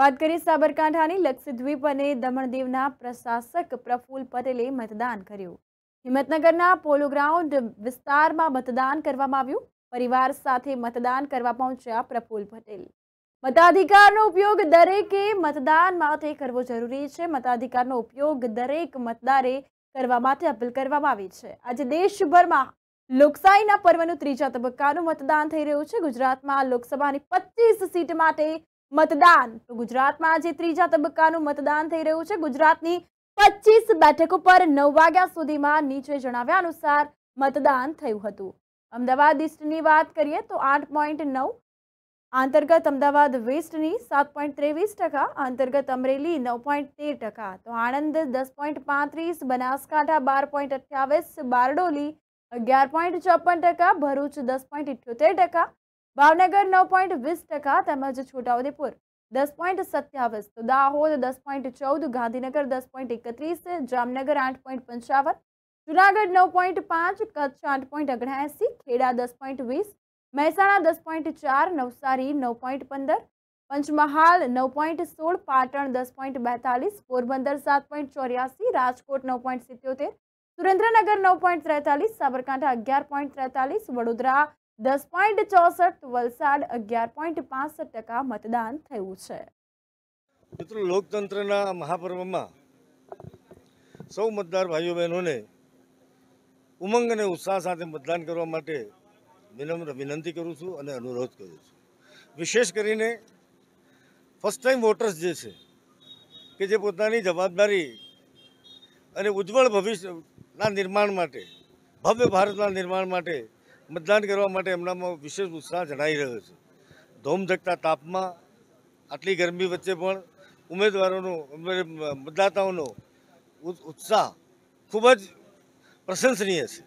વાત કરીએ સાબરકાંઠાની લક્ષદ્વીપ અને દમણદીવના પ્રશાસક પ્રફુલ પટેલે મતદાન કર્યું હિંમતનગરના પોલો ગ્રાઉન્ડ વિસ્તારમાં મતદાન કરવામાં આવ્યું પરિવાર સાથે મતદાન કરવા પહોંચ્યા પ્રફુલ પટેલ મતાધિકારનો ઉપયોગ દરેકે મતદાન માટે કરવો જરૂરી છે મતાધિકારનો ઉપયોગ દરેક મતદારે કરવા માટે અપીલ કરવામાં આવી છે આજે દેશભરમાં લોકશાહીના પર્વનું ત્રીજા તબક્કાનું મતદાન થઈ રહ્યું છે ગુજરાતમાં લોકસભાની પચીસ સીટ માટે મતદાન તો ગુજરાતમાં આજે ત્રીજા તબક્કાનું મતદાન થઈ રહ્યું છે ગુજરાતની પચીસ બેઠક ઉપર નવ વાગ્યા સુધીમાં નીચે જણાવ્યા અનુસાર મતદાન થયું હતું અમદાવાદ ઈસ્ટની વાત કરીએ તો આઠ પોઈન્ટ નવ અંતર્ગત અમદાવાદ વેસ્ટની સાત પોઈન્ટ ત્રેવીસ ટકા અંતર્ગત અમરેલી નવ પોઈન્ટ તેર ટકા તો આણંદ દસ પોઈન્ટ પાંત્રીસ બનાસકાંઠા બાર પોઈન્ટ અઠ્યાવીસ બારડોલી અગિયાર પોઈન્ટ ચોપન ટકા ભરૂચ દસ પોઈન્ટ ઇઠ્યોતેર ટકા भावनगर नौ पॉइंट वीस टका छोटाउदेपुर दस पॉइंट सत्यावीस तो दाहोद दस पॉइंट चौदह गांधीनगर दस पॉइंट एकत्रीस जामनगर आठ पॉइंट पंचावन जूनागढ़ नौ पॉइंट पांच कच्छ आठ पॉइंट अगणसी खेड़ा दस पॉइंट वीस मेहसणा दस पॉइंट चार नवसारी नौ पॉइंट पंदर पंचमहाल नौ पॉइंट सोल पाट दस पॉइंट बेतालीस पोरबंदर सात पॉइंट चौरियासी राजकोट नौ पॉइंट सितोतेर सुरेंद्रनगर नौ पॉइंट तेतालीस साबरकांठा अगियार पॉइंट तैतालीस वडोदरा દસ પોઈન્ટ ચોસઠ વલસાડ અગિયાર પોઈન્ટ પાસઠ ટકા મતદાન થયું છે મિત્રો લોકતંત્રના મહાપર્વમાં સૌ મતદાર ભાઈઓ બહેનોને ઉમંગ અને ઉત્સાહ સાથે મતદાન કરવા માટે વિનમ્ર વિનંતી કરું છું અને અનુરોધ કરું છું વિશેષ કરીને ફર્સ્ટ ટાઈમ વોટર્સ જે છે કે જે પોતાની જવાબદારી અને ઉજ્જવળ ભવિષ્યના નિર્માણ માટે ભવ્ય ભારતના નિર્માણ માટે મતદાન કરવા માટે એમનામાં વિશેષ ઉત્સાહ જણાઈ રહ્યો છે ધોમધકતા તાપમાં આટલી ગરમી વચ્ચે પણ ઉમેદવારોનો મતદાતાઓનો ઉત્સાહ ખૂબ જ પ્રશંસનીય છે